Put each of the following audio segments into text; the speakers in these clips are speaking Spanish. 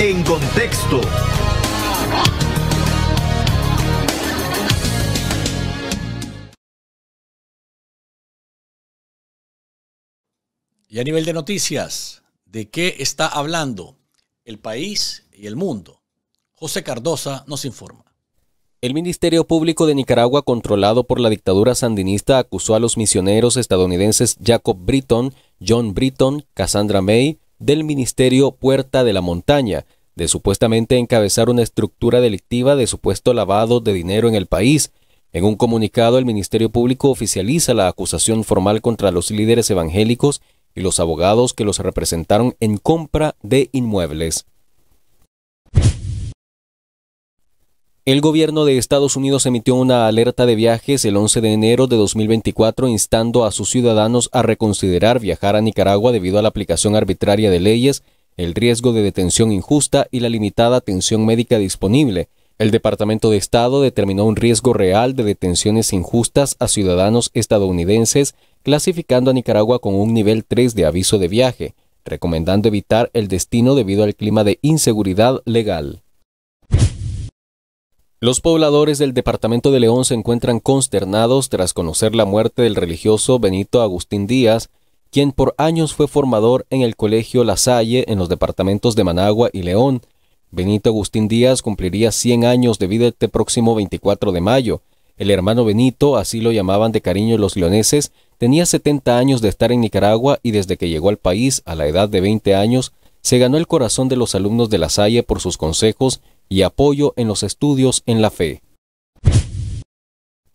En contexto. Y a nivel de noticias, ¿de qué está hablando el país y el mundo? José Cardosa nos informa. El Ministerio Público de Nicaragua, controlado por la dictadura sandinista, acusó a los misioneros estadounidenses Jacob Britton, John Britton, Cassandra May, del Ministerio Puerta de la Montaña, de supuestamente encabezar una estructura delictiva de supuesto lavado de dinero en el país. En un comunicado, el Ministerio Público oficializa la acusación formal contra los líderes evangélicos y los abogados que los representaron en compra de inmuebles. El gobierno de Estados Unidos emitió una alerta de viajes el 11 de enero de 2024 instando a sus ciudadanos a reconsiderar viajar a Nicaragua debido a la aplicación arbitraria de leyes, el riesgo de detención injusta y la limitada atención médica disponible. El Departamento de Estado determinó un riesgo real de detenciones injustas a ciudadanos estadounidenses, clasificando a Nicaragua con un nivel 3 de aviso de viaje, recomendando evitar el destino debido al clima de inseguridad legal. Los pobladores del departamento de León se encuentran consternados tras conocer la muerte del religioso Benito Agustín Díaz, quien por años fue formador en el Colegio La Salle en los departamentos de Managua y León. Benito Agustín Díaz cumpliría 100 años de vida este próximo 24 de mayo. El hermano Benito, así lo llamaban de cariño los leoneses, tenía 70 años de estar en Nicaragua y desde que llegó al país, a la edad de 20 años, se ganó el corazón de los alumnos de La Salle por sus consejos y apoyo en los estudios en la fe.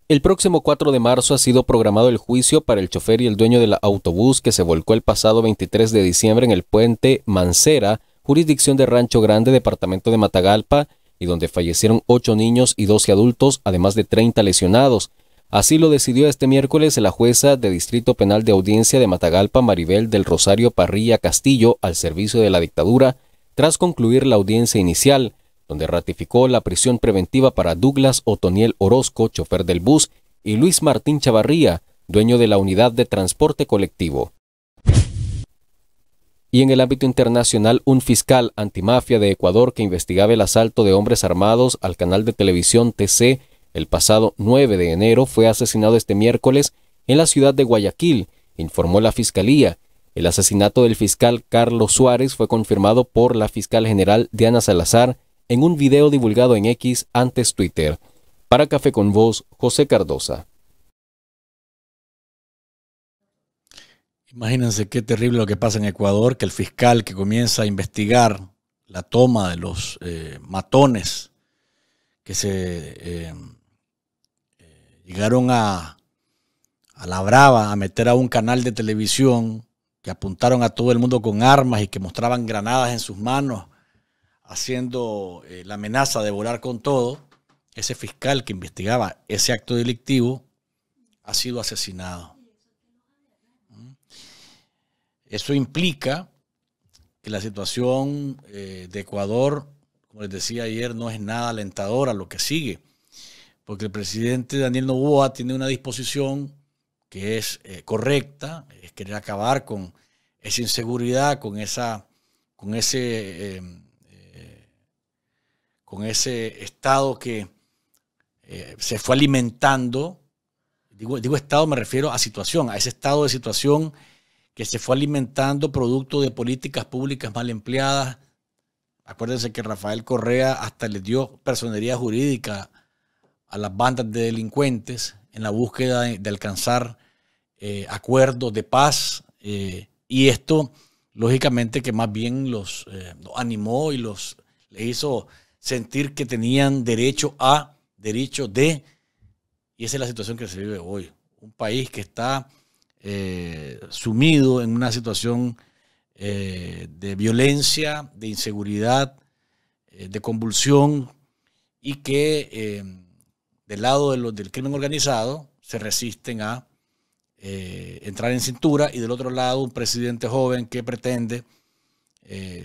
El próximo 4 de marzo ha sido programado el juicio para el chofer y el dueño del autobús que se volcó el pasado 23 de diciembre en el puente Mancera, jurisdicción de Rancho Grande, departamento de Matagalpa, y donde fallecieron 8 niños y 12 adultos, además de 30 lesionados. Así lo decidió este miércoles la jueza de Distrito Penal de Audiencia de Matagalpa, Maribel del Rosario Parrilla Castillo, al servicio de la dictadura, tras concluir la audiencia inicial donde ratificó la prisión preventiva para Douglas Otoniel Orozco, chofer del bus, y Luis Martín Chavarría, dueño de la unidad de transporte colectivo. Y en el ámbito internacional, un fiscal antimafia de Ecuador que investigaba el asalto de hombres armados al canal de televisión TC el pasado 9 de enero fue asesinado este miércoles en la ciudad de Guayaquil, informó la Fiscalía. El asesinato del fiscal Carlos Suárez fue confirmado por la fiscal general Diana Salazar, en un video divulgado en X antes Twitter. Para Café con Voz, José Cardosa. Imagínense qué terrible lo que pasa en Ecuador, que el fiscal que comienza a investigar la toma de los eh, matones que se eh, eh, llegaron a, a la brava, a meter a un canal de televisión, que apuntaron a todo el mundo con armas y que mostraban granadas en sus manos haciendo eh, la amenaza de volar con todo, ese fiscal que investigaba ese acto delictivo ha sido asesinado. ¿Mm? Eso implica que la situación eh, de Ecuador, como les decía ayer, no es nada alentadora lo que sigue, porque el presidente Daniel Novoa tiene una disposición que es eh, correcta, es querer acabar con esa inseguridad, con, esa, con ese con ese Estado que eh, se fue alimentando. Digo, digo Estado, me refiero a situación, a ese estado de situación que se fue alimentando producto de políticas públicas mal empleadas. Acuérdense que Rafael Correa hasta le dio personería jurídica a las bandas de delincuentes en la búsqueda de, alcanzar eh, acuerdos de paz. Eh, y esto, lógicamente, que más bien los, los animó y los le hizo sentir que tenían derecho a, derecho de, y esa es la situación que se vive hoy. Un país que está eh, sumido en una situación eh, de violencia, de inseguridad, eh, de convulsión, y que del lado de los del crimen organizado se resisten a entrar en cintura, y del otro lado un presidente joven que pretende,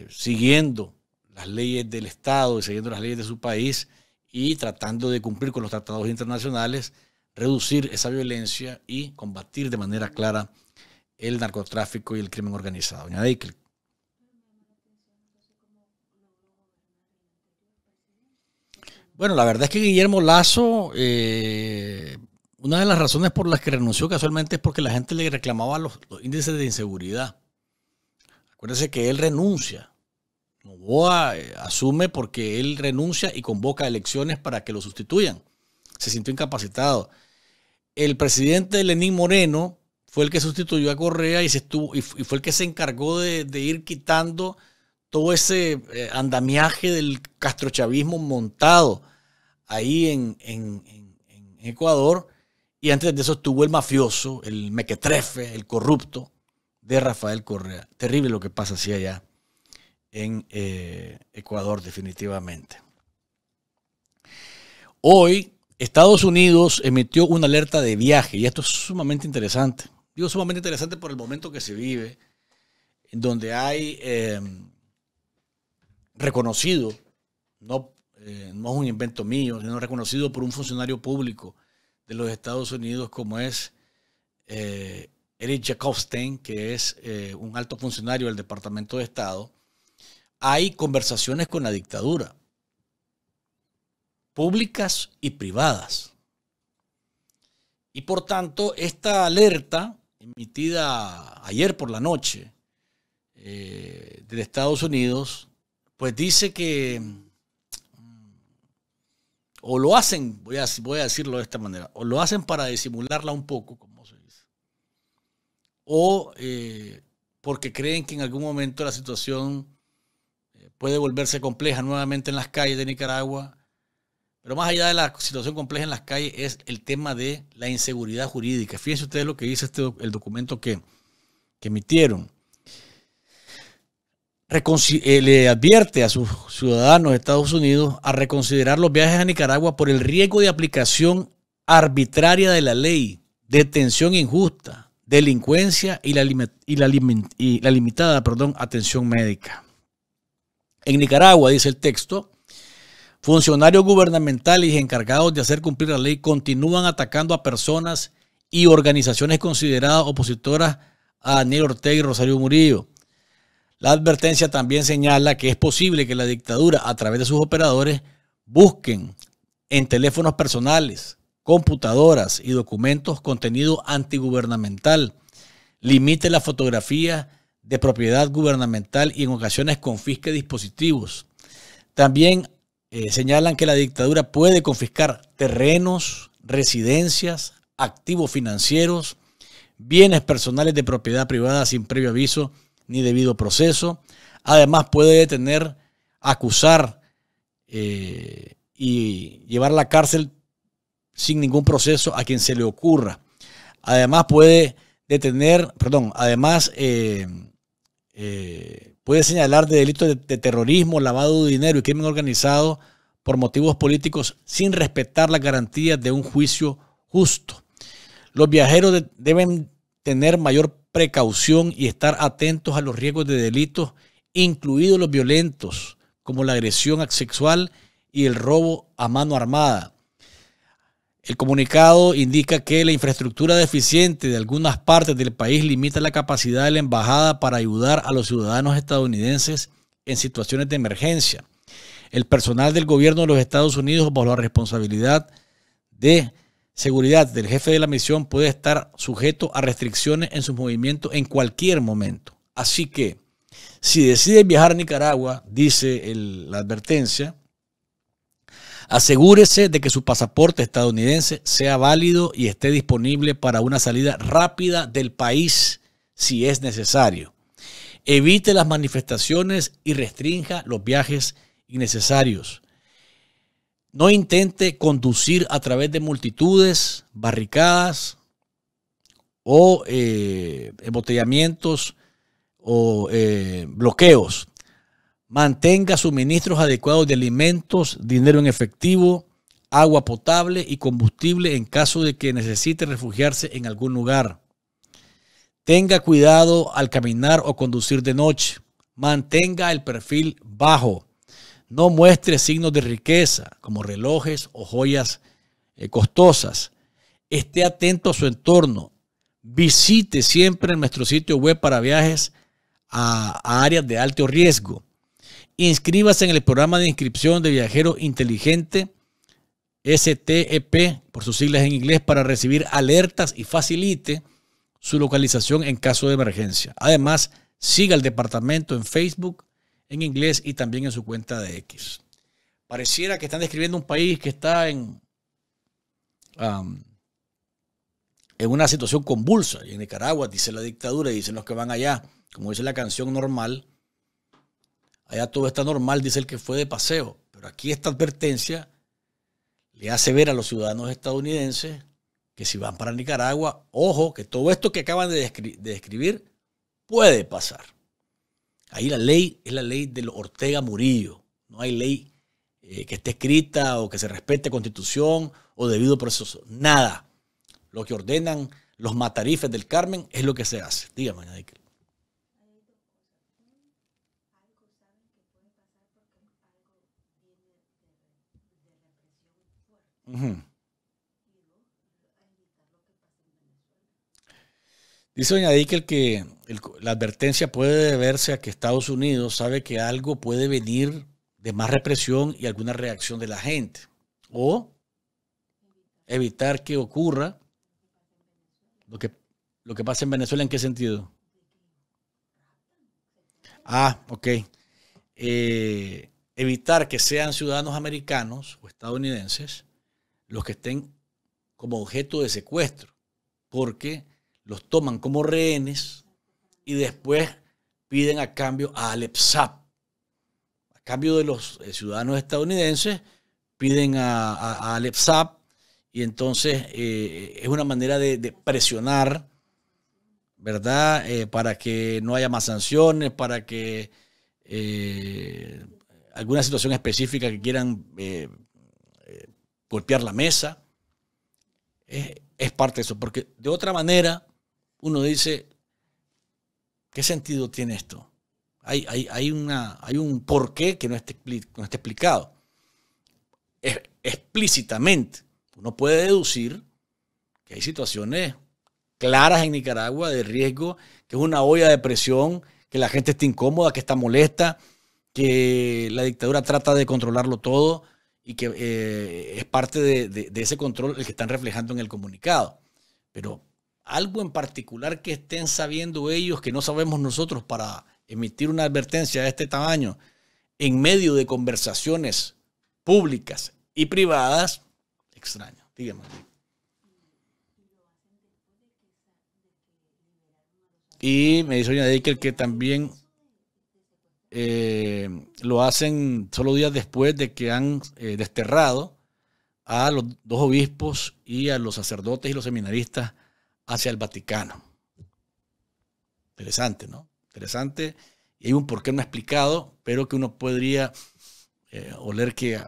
siguiendo las leyes del Estado y siguiendo las leyes de su país y tratando de cumplir con los tratados internacionales, reducir esa violencia y combatir de manera clara el narcotráfico y el crimen organizado. Bueno, la verdad es que Guillermo Lazo, eh, una de las razones por las que renunció casualmente es porque la gente le reclamaba los, índices de inseguridad. acuérdese que él renuncia eh, asume porque él renuncia y convoca elecciones para que lo sustituyan. Se sintió incapacitado. El presidente Lenín Moreno fue el que sustituyó a Correa y, se y fue el que se encargó de, ir quitando todo ese eh, andamiaje del castrochavismo montado ahí en, en, Ecuador. Y antes de eso estuvo el mafioso, el mequetrefe, el corrupto de Rafael Correa. Terrible lo que pasa así allá en eh, Ecuador definitivamente. Hoy Estados Unidos emitió una alerta de viaje y esto es sumamente interesante. Digo sumamente interesante por el momento que se vive, en donde hay em, reconocido, no, eh, no es un invento mío, sino reconocido por un funcionario público de los Estados Unidos como es eh, Eric Jacobstein, que es un alto funcionario del Departamento de Estado, hay conversaciones con la dictadura, públicas y privadas. Y por tanto, esta alerta emitida ayer por la noche eh, de Estados Unidos, pues dice que, mm, o lo hacen, voy a, voy a decirlo de esta manera, o lo hacen para disimularla un poco, como se dice, o eh, porque creen que en algún momento la situación puede volverse compleja nuevamente en las calles de Nicaragua. Pero más allá de la situación compleja en las calles es el tema de la inseguridad jurídica. Fíjense ustedes lo que dice este, el documento que, emitieron. Eh, le advierte a sus ciudadanos de Estados Unidos a reconsiderar los viajes a Nicaragua por el riesgo de aplicación arbitraria de la ley, detención injusta, delincuencia y la, limitada atención médica. En Nicaragua, dice el texto, funcionarios gubernamentales encargados de hacer cumplir la ley continúan atacando a personas y organizaciones consideradas opositoras a Daniel Ortega y Rosario Murillo. La advertencia también señala que es posible que la dictadura, a través de sus operadores, busquen en teléfonos personales, computadoras y documentos contenido antigubernamental, limite la fotografía de propiedad gubernamental y en ocasiones confisque dispositivos. También eh, señalan que la dictadura puede confiscar terrenos, residencias, activos financieros, bienes personales de propiedad privada sin previo aviso ni debido proceso. Además puede detener, acusar eh, y llevar a la cárcel sin ningún proceso a quien se le ocurra. Además puede detener, perdón, además eh, eh, puede señalar de delitos de, terrorismo, lavado de dinero y crimen organizado por motivos políticos sin respetar las garantías de un juicio justo. Los viajeros deben tener mayor precaución y estar atentos a los riesgos de delitos, incluidos los violentos, como la agresión sexual y el robo a mano armada. El comunicado indica que la infraestructura deficiente de algunas partes del país limita la capacidad de la embajada para ayudar a los ciudadanos estadounidenses en situaciones de emergencia. El personal del gobierno de los Estados Unidos, bajo la responsabilidad de seguridad del jefe de la misión, puede estar sujeto a restricciones en sus movimientos en cualquier momento. Así que, si deciden viajar a Nicaragua, dice la advertencia, Asegúrese de que su pasaporte estadounidense sea válido y esté disponible para una salida rápida del país si es necesario. Evite las manifestaciones y restrinja los viajes innecesarios. No intente conducir a través de multitudes, barricadas o eh, embotellamientos o eh, bloqueos mantenga suministros adecuados de alimentos, dinero en efectivo, agua potable y combustible en caso de que necesite refugiarse en algún lugar. Tenga cuidado al caminar o conducir de noche. Mantenga el perfil bajo. No muestre signos de riqueza como relojes o joyas eh, costosas. Esté atento a su entorno. Visite siempre nuestro sitio web para viajes a, áreas de alto riesgo. Inscríbase en el programa de inscripción de viajero inteligente STEP, por sus siglas en inglés, para recibir alertas y facilite su localización en caso de emergencia. Además, siga al departamento en Facebook, en inglés y también en su cuenta de X. Pareciera que están describiendo un país que está en, en una situación convulsa. Y en Nicaragua, dice la dictadura, y dicen los que van allá, como dice la canción normal, Allá todo está normal, dice el que fue de paseo. Pero aquí esta advertencia le hace ver a los ciudadanos estadounidenses que si van para Nicaragua, ojo, que todo esto que acaban de, describir puede pasar. Ahí la ley es la ley de Ortega Murillo. No hay ley eh, que esté escrita o que se respete constitución o debido proceso. Nada. Lo que ordenan los matarifes del Carmen es lo que se hace. Dígame, Nadie. Dice Doña que, que la advertencia puede deberse a que Estados Unidos sabe que algo puede venir de más represión y alguna reacción de la gente. O evitar que ocurra lo que, lo que pasa en Venezuela, ¿en qué sentido? Ah, ok. Eh, evitar que sean ciudadanos americanos o estadounidenses los que estén como objeto de secuestro, porque los toman como rehenes y después piden a cambio a Sap. A cambio de los eh, ciudadanos estadounidenses, piden a, a, y entonces eh, es una manera de, presionar, ¿verdad? Eh, para que no haya más sanciones, para que alguna situación específica que quieran golpear la mesa. Es, parte de eso, porque de otra manera uno dice, ¿qué sentido tiene esto? Hay, hay, hay, una, hay un porqué que no está, está explicado. explícitamente, uno puede deducir que hay situaciones claras en Nicaragua de riesgo, que es una olla de presión, que la gente está incómoda, que está molesta, que la dictadura trata de controlarlo todo y que eh, es parte de, ese control el que están reflejando en el comunicado. Pero algo en particular que estén sabiendo ellos que no sabemos nosotros para emitir una advertencia de este tamaño en medio de conversaciones públicas y privadas, extraño. Dígame. Y me dice Doña que también eh, lo hacen solo días después de que han eh, desterrado a los dos obispos y a los sacerdotes y los seminaristas hacia el Vaticano. Interesante, ¿no? Interesante. Y hay un porqué no explicado, pero que uno podría eh, oler que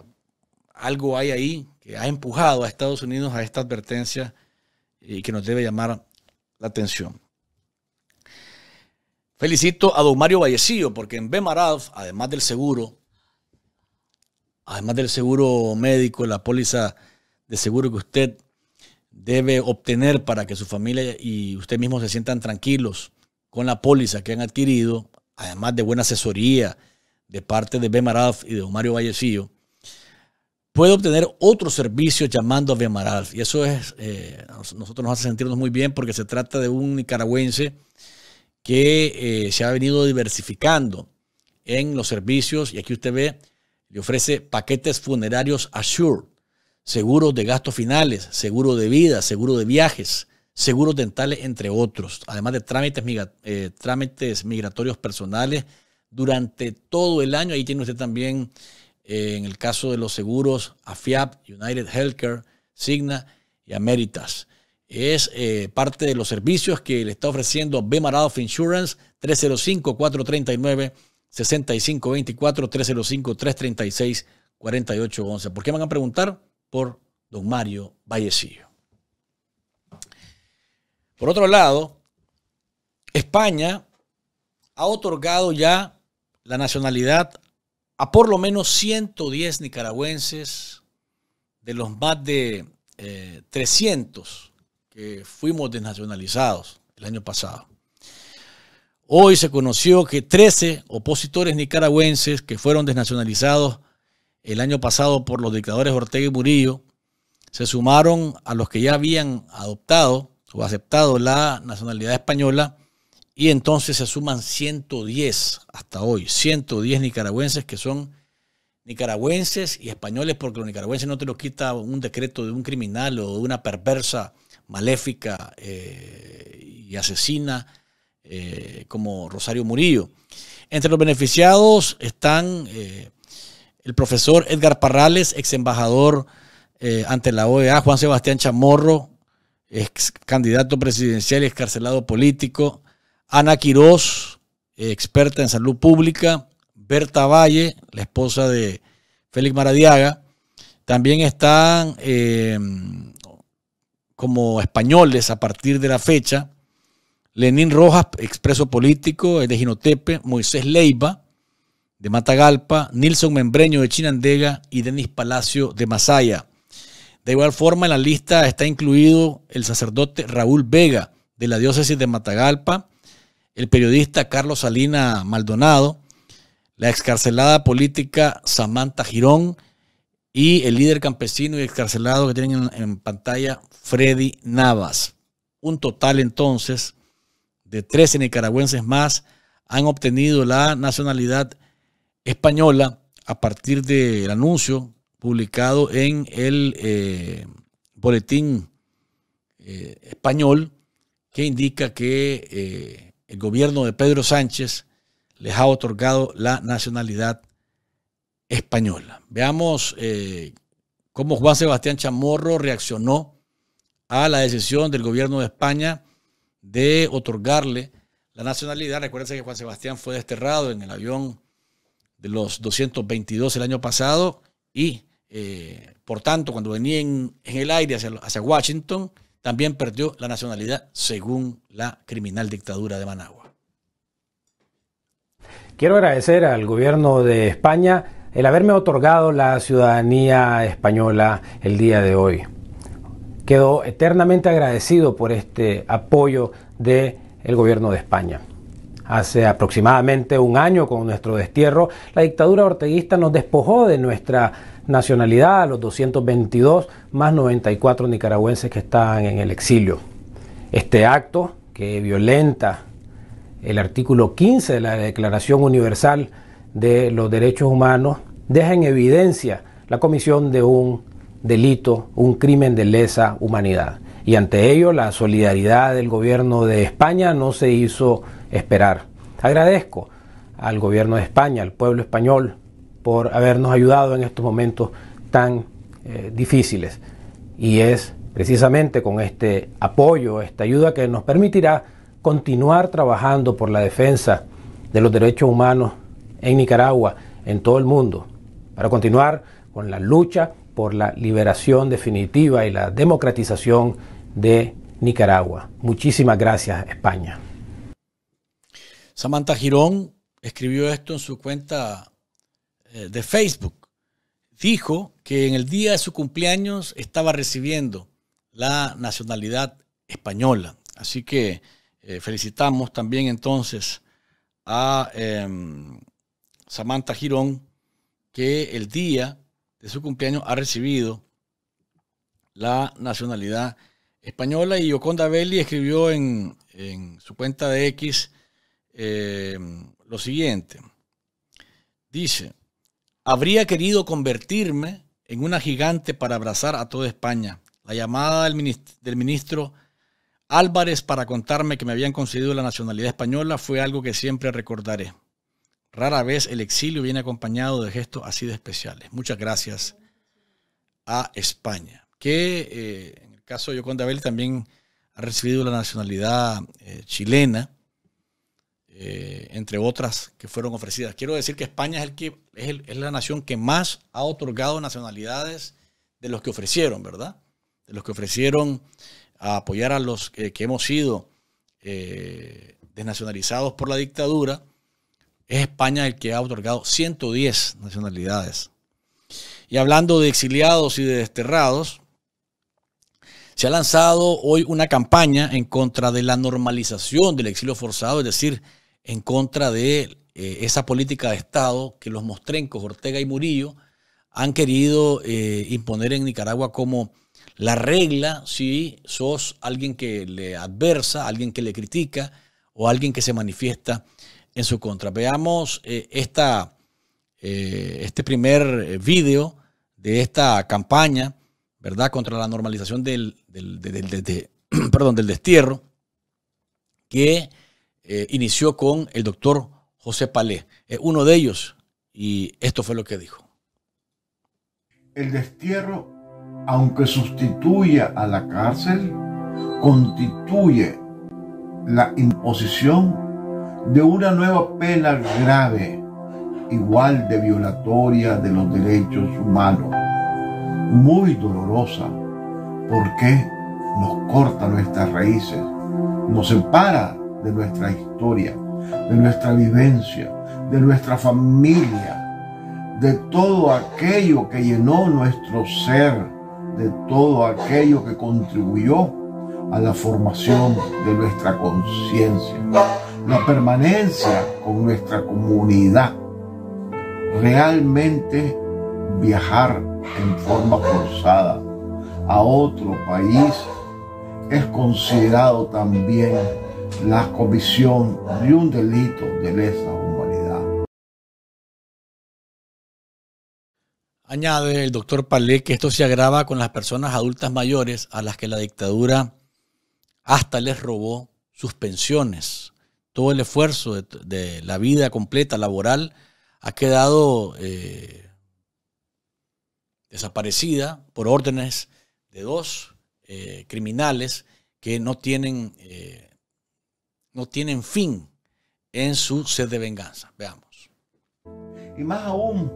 algo hay ahí que ha empujado a Estados Unidos a esta advertencia y que nos debe llamar la atención. Felicito a don Mario Vallecillo porque en Bemaraf, además del seguro, además del seguro médico, la póliza de seguro que usted debe obtener para que su familia y usted mismo se sientan tranquilos con la póliza que han adquirido, además de buena asesoría de parte de Bemaraf y de don Mario Vallecillo, puede obtener otro servicio llamando a Bemaraf. Y eso es, eh, nosotros nos hace sentirnos muy bien porque se trata de un nicaragüense que eh, se ha venido diversificando en los servicios y aquí usted ve, le ofrece paquetes funerarios asure, seguros de gastos finales, seguro de vida, seguro de viajes, seguros dentales, entre otros, además de trámites, eh, trámites migratorios personales durante todo el año. Ahí tiene usted también, eh, en el caso de los seguros, AFIAP, United Healthcare, Signa y Ameritas es eh, parte de los servicios que le está ofreciendo B. Marado Insurance 305-439-6524, 305-336-4811. ¿Por qué me van a preguntar? Por don Mario Vallecillo. Por otro lado, España ha otorgado ya la nacionalidad a por lo menos 110 nicaragüenses de los más de 300 eh, 300 que fuimos desnacionalizados el año pasado. Hoy se conoció que 13 opositores nicaragüenses que fueron desnacionalizados el año pasado por los dictadores Ortega y Murillo se sumaron a los que ya habían adoptado o aceptado la nacionalidad española y entonces se suman 110 hasta hoy, 110 nicaragüenses que son nicaragüenses y españoles porque los nicaragüenses no te los quita un decreto de un criminal o de una perversa maléfica eh, y asesina eh, como Rosario Murillo. Entre los beneficiados están eh, el profesor Edgar Parrales, ex embajador ante la OEA, Juan Sebastián Chamorro, ex candidato presidencial y excarcelado político, Ana Quirós, experta en salud pública, Berta Valle, la esposa de Félix Maradiaga. También están como españoles a partir de la fecha, Lenín Rojas, expreso político de Ginotepe, Moisés Leiva de Matagalpa, Nilson Membreño de Chinandega y Denis Palacio de Masaya. De igual forma, en la lista está incluido el sacerdote Raúl Vega de la diócesis de Matagalpa, el periodista Carlos Salina Maldonado, la excarcelada política Samantha Girón y el líder campesino y excarcelado que tienen en pantalla Freddy Navas. Un total entonces de 13 nicaragüenses más han obtenido la nacionalidad española a partir del anuncio publicado en el eh, boletín eh, español que indica que eh, el gobierno de Pedro Sánchez les ha otorgado la nacionalidad española. Veamos cómo Juan Sebastián Chamorro reaccionó a la decisión del gobierno de España de otorgarle la nacionalidad. Recuerden que Juan Sebastián fue desterrado en el avión de los 222 el año pasado y, eh, por tanto, cuando venía en, el aire hacia Washington, también perdió la nacionalidad según la criminal dictadura de Managua. Quiero agradecer al gobierno de España el haberme otorgado la ciudadanía española el día de hoy quedó eternamente agradecido por este apoyo del gobierno de España. Hace aproximadamente un año, con nuestro destierro, la dictadura orteguista nos despojó de nuestra nacionalidad a los 222 más 94 nicaragüenses que estaban en el exilio. Este acto, que violenta el artículo 15 de la Declaración Universal de los Derechos Humanos, deja en evidencia la comisión de un delito, un crimen de lesa humanidad. Y ante ello la solidaridad del gobierno de España no se hizo esperar. Agradezco al gobierno de España, al pueblo español, por habernos ayudado en estos momentos tan eh, difíciles. Y es precisamente con este apoyo, esta ayuda que nos permitirá continuar trabajando por la defensa de los derechos humanos en Nicaragua, en todo el mundo, para continuar con la lucha por la liberación definitiva y la democratización de Nicaragua. Muchísimas gracias, España. Samantha Girón escribió esto en su cuenta eh, de Facebook. Dijo que en el día de su cumpleaños estaba recibiendo la nacionalidad española. Así que eh, felicitamos también entonces a em, Samantha Girón, que el día de su cumpleaños ha recibido la nacionalidad española y Yoconda Belli escribió en, su cuenta de X eh, lo siguiente. Dice, habría querido convertirme en una gigante para abrazar a toda España. La llamada del ministro Álvarez para contarme que me habían concedido la nacionalidad española fue algo que siempre recordaré. Rara vez el exilio viene acompañado de gestos así de especiales. Muchas gracias a España, que eh, en el caso de Yoconda abel también ha recibido la nacionalidad eh, chilena, eh, entre otras que fueron ofrecidas. Quiero decir que España es, el que, es, es la nación que más ha otorgado nacionalidades de los que ofrecieron, ¿verdad? De los que ofrecieron a apoyar a los que hemos sido desnacionalizados por la dictadura es España el que ha otorgado 110 nacionalidades. Y hablando de exiliados y de desterrados, se ha lanzado hoy una campaña en contra de la normalización del exilio forzado, es decir, en contra de eh, esa política de Estado que los mostrencos Ortega y Murillo han querido eh, imponer en Nicaragua como la regla si sos alguien que le adversa, alguien que le critica o alguien que se manifiesta en su contra. Veamos eh, esta, eh, este primer eh, video de esta campaña, ¿verdad?, contra la normalización del, del, perdón, del destierro, que inició con el doctor José Palé, es uno de ellos, y esto fue lo que dijo. El destierro, aunque sustituya a la cárcel, constituye la imposición de una nueva pena grave, igual de violatoria de los derechos humanos, muy dolorosa, porque nos corta nuestras raíces, nos separa de nuestra historia, de nuestra vivencia, de nuestra familia, de todo aquello que llenó nuestro ser, de todo aquello que contribuyó a la formación de nuestra conciencia la permanencia con nuestra comunidad, realmente viajar en forma forzada a otro país es considerado también la comisión de un delito de lesa humanidad. Añade el doctor Palé que esto se agrava con las personas adultas mayores a las que la dictadura hasta les robó sus pensiones todo el esfuerzo de, la vida completa laboral ha quedado eh, desaparecida por órdenes de dos eh, criminales que no tienen, eh, no tienen fin en su sed de venganza. Veamos. Y más aún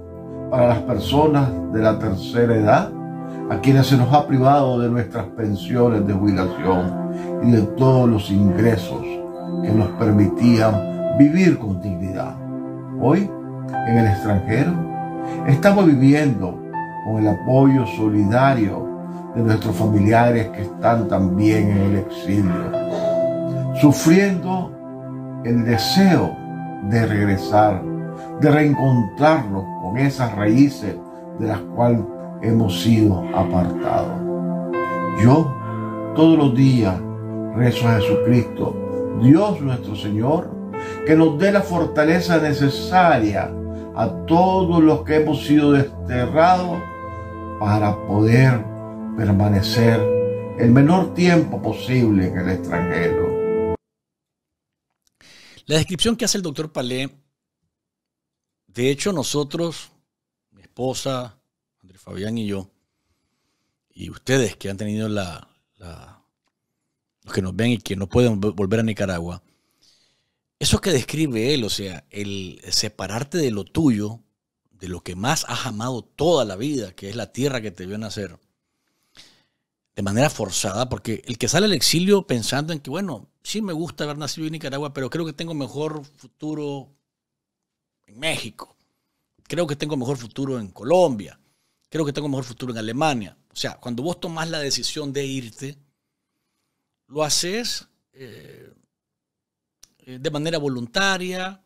para las personas de la tercera edad, a quienes se nos ha privado de nuestras pensiones de jubilación y de todos los ingresos que nos permitían vivir con dignidad. Hoy, en el extranjero, estamos viviendo con el apoyo solidario de nuestros familiares que están también en el exilio, sufriendo el deseo de regresar, de reencontrarnos con esas raíces de las cuales hemos sido apartados. Yo todos los días rezo a Jesucristo Dios nuestro Señor, que nos dé la fortaleza necesaria a todos los que hemos sido desterrados para poder permanecer el menor tiempo posible en el extranjero. La descripción que hace el doctor Palé, de hecho nosotros, mi esposa, André Fabián y yo, y ustedes que han tenido la los que nos ven y que no pueden volver a Nicaragua, eso que describe él, o sea, el separarte de lo tuyo, de lo que más has amado toda la vida, que es la tierra que te vio nacer, de manera forzada, porque el que sale al exilio pensando en que, bueno, sí me gusta haber nacido en Nicaragua, pero creo que tengo mejor futuro en México, creo que tengo mejor futuro en Colombia, creo que tengo mejor futuro en Alemania. O sea, cuando vos tomás la decisión de irte, lo haces eh, eh, de manera voluntaria,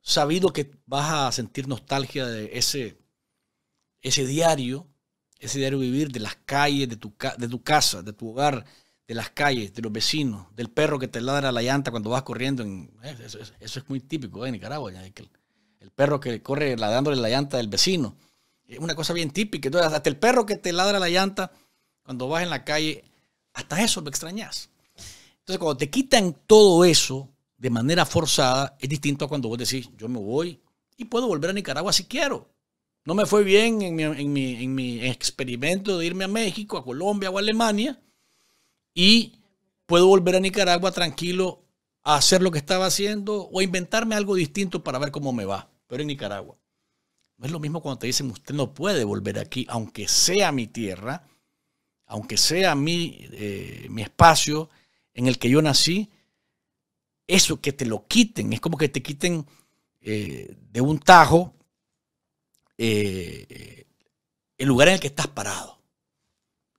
sabido que vas a sentir nostalgia de ese, ese diario, ese diario vivir de las calles, de tu, de tu casa, de tu hogar, de las calles, de los vecinos, del perro que te ladra la llanta cuando vas corriendo. Eh, eso, es muy típico de Nicaragua, el, perro que corre ladrándole la llanta del vecino. Es una cosa bien típica. hasta el perro que te ladra la llanta cuando vas en la calle, hasta eso lo extrañas. Entonces, cuando te quitan todo eso de manera forzada, es distinto a cuando vos decís, yo me voy y puedo volver a Nicaragua si quiero. No me fue bien en mi, experimento de irme a México, a Colombia o a Alemania y puedo volver a Nicaragua tranquilo a hacer lo que estaba haciendo o inventarme algo distinto para ver cómo me va, pero en Nicaragua. No es lo mismo cuando te dicen, usted no puede volver aquí, aunque sea mi tierra, aunque sea mi, eh, mi espacio, en el que yo nací, eso que te lo quiten, es como que te quiten eh, de un tajo eh, el lugar en el que estás parado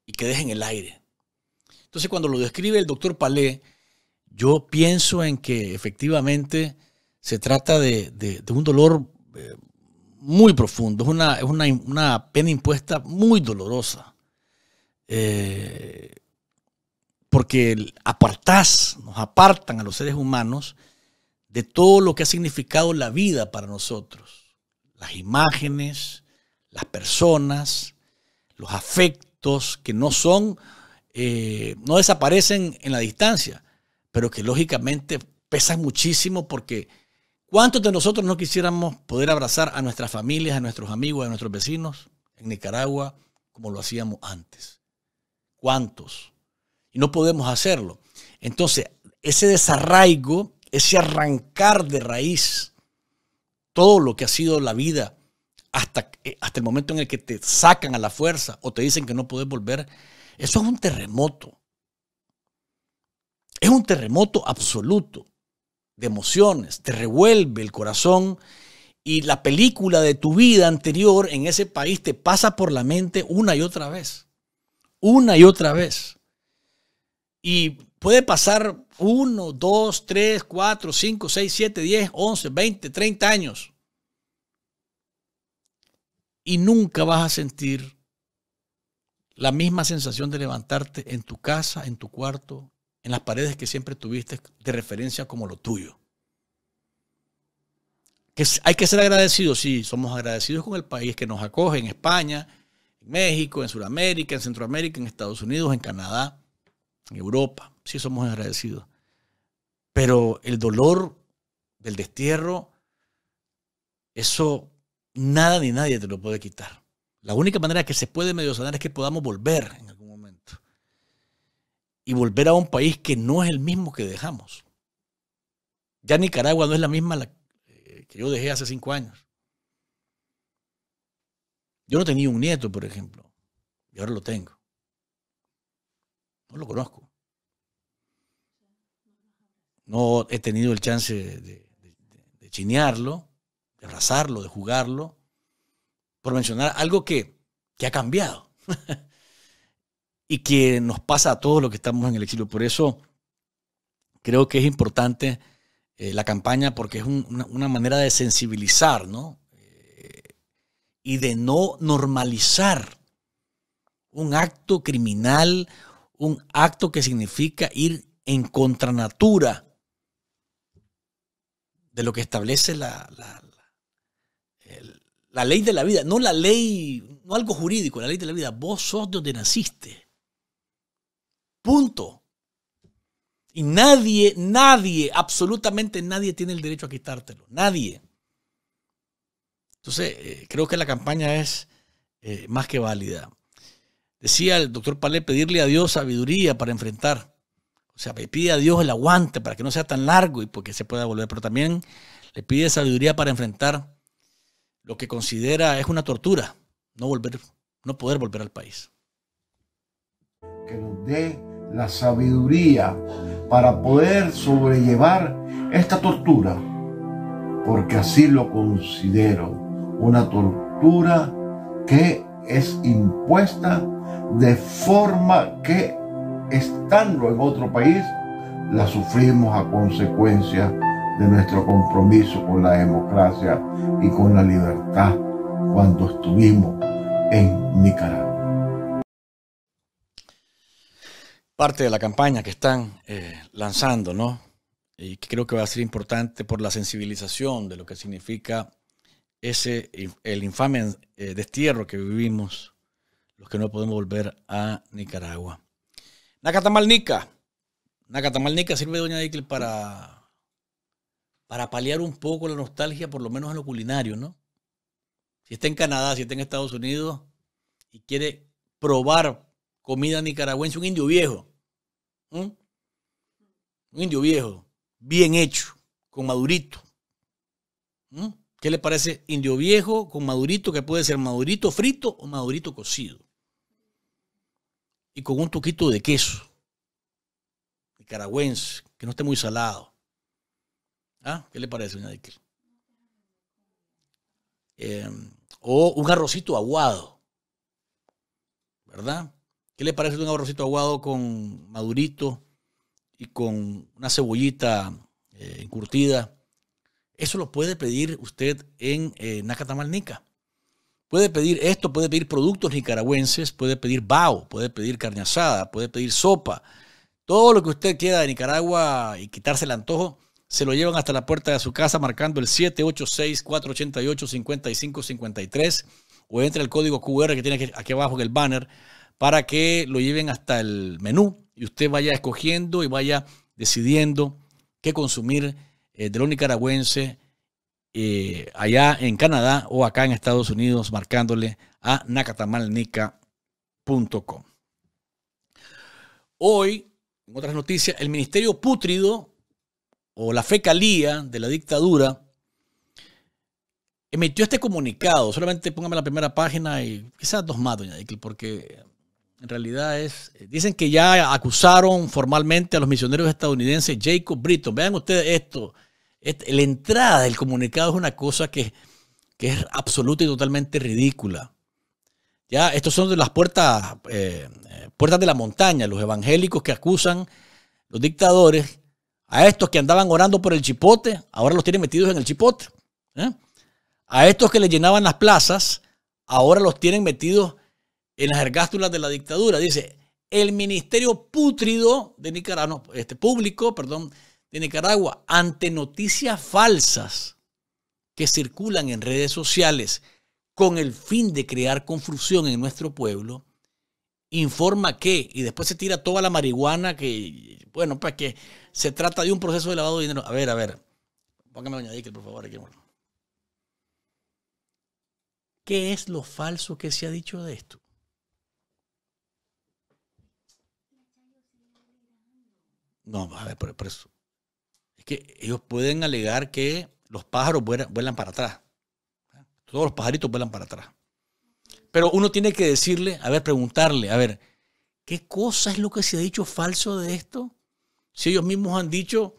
y que dejen el aire. Entonces cuando lo describe el doctor Palé, yo pienso en que efectivamente se trata de, un dolor eh, muy profundo, es una, pena impuesta muy dolorosa porque apartás, nos apartan a los seres humanos de todo lo que ha significado la vida para nosotros. Las imágenes, las personas, los afectos que no son, eh, no desaparecen en la distancia, pero que lógicamente pesan muchísimo porque ¿cuántos de nosotros no quisiéramos poder abrazar a nuestras familias, a nuestros amigos, a nuestros vecinos en Nicaragua como lo hacíamos antes? ¿Cuántos? no podemos hacerlo. Entonces, ese desarraigo, ese arrancar de raíz todo lo que ha sido la vida hasta, eh, hasta el momento en el que te sacan a la fuerza o te dicen que no puedes volver, eso es un terremoto. Es un terremoto absoluto de emociones, te revuelve el corazón y la película de tu vida anterior en ese país te pasa por la mente una y otra vez, una y otra vez. Y puede pasar uno dos tres cuatro cinco seis siete diez once veinte treinta años. Y nunca vas a sentir la misma sensación de levantarte en tu casa, en tu cuarto, en las paredes que siempre tuviste de referencia como lo tuyo. Que hay que ser agradecidos, sí, somos agradecidos con el país que nos acoge en España, en México, en Sudamérica, en Centroamérica, en Estados Unidos, en Canadá en Europa, sí somos agradecidos. Pero el dolor del destierro, eso nada ni nadie te lo puede quitar. La única manera que se puede medio sanar es que podamos volver en algún momento. Y volver a un país que no es el mismo que dejamos. Ya Nicaragua no es la misma eh, que yo dejé hace cinco años. Yo no tenía un nieto, por ejemplo. Y ahora lo tengo. No lo conozco. No he tenido el chance de, chinearlo, de arrasarlo, de jugarlo, por mencionar algo que, ha cambiado y que nos pasa a todos los que estamos en el exilio. Por eso creo que es importante eh, la campaña porque es una, manera de sensibilizar, ¿no? Eh, y de no normalizar un acto criminal un acto que significa ir en contranatura de lo que establece la, la, ley de la vida, no la ley, no algo jurídico, la ley de la vida. Vos sos de donde naciste. Punto. Y nadie, nadie, absolutamente nadie tiene el derecho a quitártelo. Nadie. Entonces, eh, creo que la campaña es eh, más que válida. Decía el doctor Palé pedirle a Dios sabiduría para enfrentar. O sea, le pide a Dios el aguante para que no sea tan largo y porque se pueda volver, pero también le pide sabiduría para enfrentar lo que considera es una tortura, no volver, no poder volver al país. Que nos dé la sabiduría para poder sobrellevar esta tortura, porque así lo considero, una tortura que es impuesta de forma que estando en otro país la sufrimos a consecuencia de nuestro compromiso con la democracia y con la libertad cuando estuvimos en Nicaragua. Parte de la campaña que están eh, lanzando, ¿no? Y que creo que va a ser importante por la sensibilización de lo que significa ese, el infame eh, destierro que vivimos, los que no podemos volver a Nicaragua. Nacatamalnica. Nacatamalnica sirve, doña Dickel, para, para paliar un poco la nostalgia, por lo menos en lo culinario, ¿no? Si está en Canadá, si está en Estados Unidos y quiere probar comida nicaragüense, un indio viejo. Un indio viejo, bien hecho, con madurito. ¿Qué le parece? Indio viejo con madurito, que puede ser madurito frito o madurito cocido. Y con un toquito de queso. Nicaragüense, que no esté muy salado. ¿Ah? ¿Qué le parece, doña eh, o un arrocito aguado. ¿Verdad? ¿Qué le parece un arrocito aguado con madurito y con una cebollita eh, encurtida? Eso lo puede pedir usted en eh, Nacatamalnica. Puede pedir esto, puede pedir productos nicaragüenses, puede pedir bao, puede pedir carne asada, puede pedir sopa. Todo lo que usted quiera de Nicaragua y quitarse el antojo, se lo llevan hasta la puerta de su casa marcando el 786-488-5553 o entre el código QR que tiene aquí abajo en el banner para que lo lleven hasta el menú y usted vaya escogiendo y vaya decidiendo qué consumir eh, de los nicaragüenses eh, allá en Canadá o acá en Estados Unidos marcándole a nacatamalnica.com. Hoy, en otras noticias, el Ministerio Pútrido o la Fecalía de la dictadura emitió este comunicado. Solamente póngame la primera página y quizás dos más, doña porque en realidad es. Eh, dicen que ya acusaron formalmente a los misioneros estadounidenses Jacob Britton. Vean ustedes esto la entrada del comunicado es una cosa que, es absoluta y totalmente ridícula. Ya, estos son de las puertas, eh, eh, puertas de la montaña, los evangélicos que acusan los dictadores a estos que andaban orando por el chipote, ahora los tienen metidos en el chipote. ¿eh? A estos que le llenaban las plazas, ahora los tienen metidos en las ergástulas de la dictadura. Dice, el ministerio pútrido de Nicaragua, este, público, perdón, de Nicaragua ante noticias falsas que circulan en redes sociales con el fin de crear confusión en nuestro pueblo, informa que, y después se tira toda la marihuana que, bueno, pues que se trata de un proceso de lavado de dinero. A ver, a ver, póngame doña por favor, aquí. ¿Qué es lo falso que se ha dicho de esto? No, a ver, por, por eso que ellos pueden alegar que los pájaros vuelan, para atrás. Todos los pajaritos vuelan para atrás. Pero uno tiene que decirle, a ver, preguntarle, a ver, ¿qué cosa es lo que se ha dicho falso de esto? Si ellos mismos han dicho,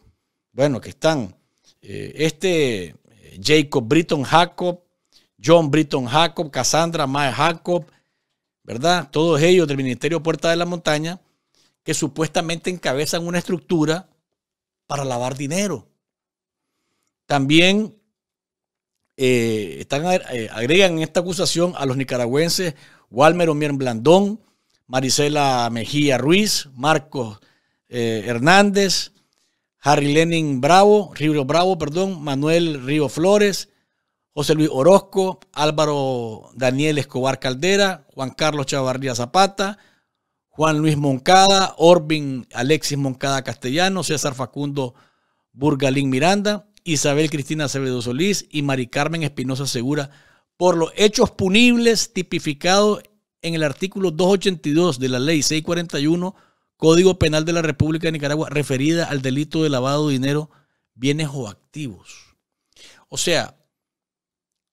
bueno, que están eh, este eh, Jacob Britton Jacob, John Britton Jacob, Cassandra Mae Jacob, ¿verdad? Todos ellos del Ministerio Puerta de la Montaña, que supuestamente encabezan una estructura para lavar dinero. También eh, están, eh, agregan en esta acusación a los nicaragüenses Walmer Omier Blandón, Marisela Mejía Ruiz, Marcos eh, Hernández, Harry Lenin Bravo, Río Bravo, perdón, Manuel Río Flores, José Luis Orozco, Álvaro Daniel Escobar Caldera, Juan Carlos Chavarría Zapata, Juan Luis Moncada, Orbin Alexis Moncada Castellano, César Facundo Burgalín Miranda, Isabel Cristina Acevedo Solís y Mari Carmen Espinosa Segura por los hechos punibles tipificados en el artículo 282 de la ley 641, Código Penal de la República de Nicaragua, referida al delito de lavado de dinero, bienes o activos. O sea,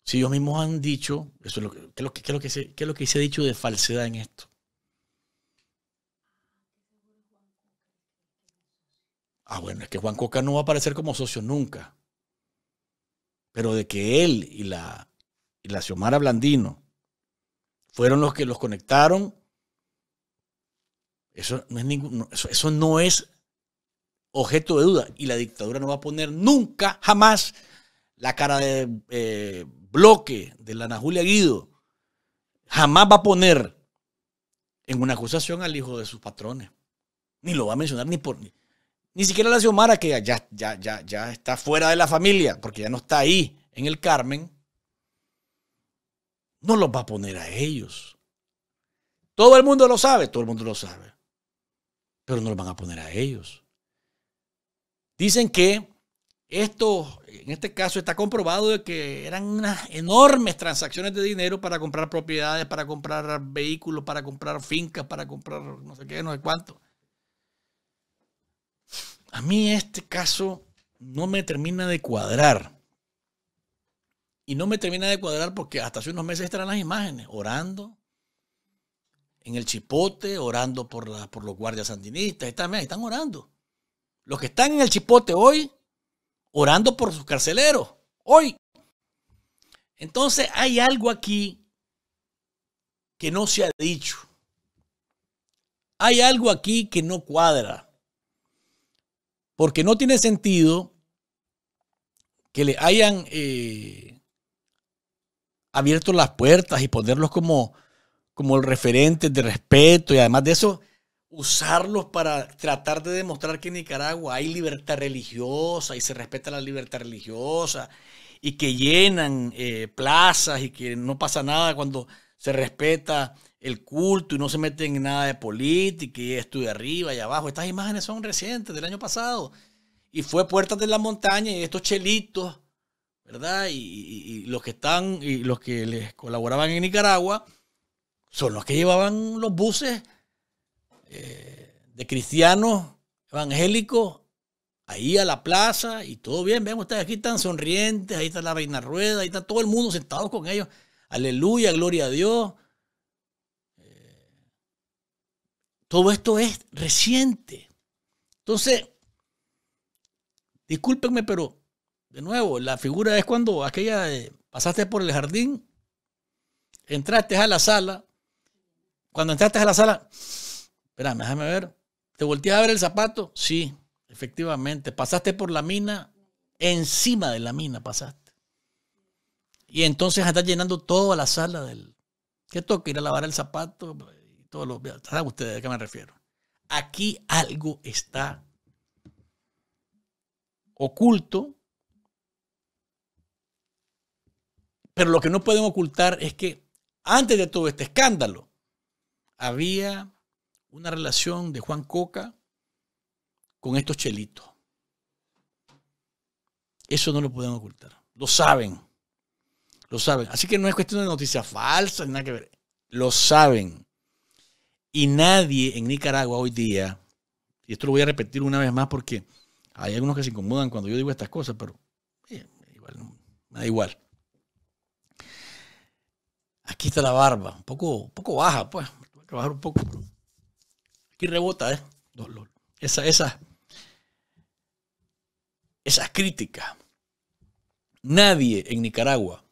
si ellos mismos han dicho, eso es lo que, lo que se ha dicho de falsedad en esto? Ah, bueno, es que Juan Coca no va a aparecer como socio nunca. Pero de que él y la, y la Xiomara Blandino fueron los que los conectaron, eso no es, objeto de duda. Y la dictadura no va a poner nunca, jamás, la cara de eh, bloque de la Ana Julia Guido. Jamás va a poner en una acusación al hijo de sus patrones. Ni lo va a mencionar ni por... Ni siquiera la Xiomara, que ya, ya, ya, ya está fuera de la familia, porque ya no está ahí en el Carmen, no los va a poner a ellos. Todo el mundo lo sabe, todo el mundo lo sabe. Pero no los van a poner a ellos. Dicen que esto, en este caso, está comprobado de que eran unas enormes transacciones de dinero para comprar propiedades, para comprar vehículos, para comprar fincas, para comprar no sé qué, no sé cuánto. A mí este caso no me termina de cuadrar. Y no me termina de cuadrar porque hasta hace unos meses estaban las imágenes, orando en el chipote, orando por, por los guardias sandinistas, están orando. Los que están en el chipote hoy, orando por sus carceleros, hoy. Entonces hay algo aquí que no se ha dicho. Hay algo aquí que no cuadra porque no tiene sentido que le hayan eh, abierto las puertas y ponerlos como, como el referente de respeto y además de eso, usarlos para tratar de demostrar que en Nicaragua hay libertad religiosa y se respeta la libertad religiosa y que llenan eh, plazas y que no pasa nada cuando se respeta el culto y no se meten en nada de política y esto de arriba y abajo. Estas imágenes son recientes, del año pasado. Y fue Puertas de la Montaña y estos chelitos, ¿verdad? Y, los que están, y los que les colaboraban en Nicaragua, son los que llevaban los buses eh, de cristianos evangélicos ahí a la plaza y todo bien. Vean ustedes, aquí están sonrientes, ahí está la reina rueda, ahí está todo el mundo sentado con ellos. Aleluya, gloria a Dios. Todo esto es reciente. Entonces, discúlpenme, pero de nuevo, la figura es cuando aquella eh, pasaste por el jardín, entraste a la sala, cuando entraste a la sala, espérame, déjame ver, te volteaste a ver el zapato, sí, efectivamente, pasaste por la mina, encima de la mina pasaste. Y entonces estás llenando toda la sala del... ¿Qué toca? Ir a lavar el zapato, ¿Saben ustedes a qué me refiero? Aquí algo está oculto, pero lo que no pueden ocultar es que antes de todo este escándalo había una relación de Juan Coca con estos chelitos. Eso no lo pueden ocultar. Lo saben. Lo saben. Así que no es cuestión de noticias falsas, nada que ver. Lo saben. Y nadie en Nicaragua hoy día, y esto lo voy a repetir una vez más porque hay algunos que se incomodan cuando yo digo estas cosas, pero eh, me da igual. Aquí está la barba, un poco, poco baja, pues. Voy un poco. Aquí rebota, ¿eh? Esa, esa, esas críticas. Nadie en Nicaragua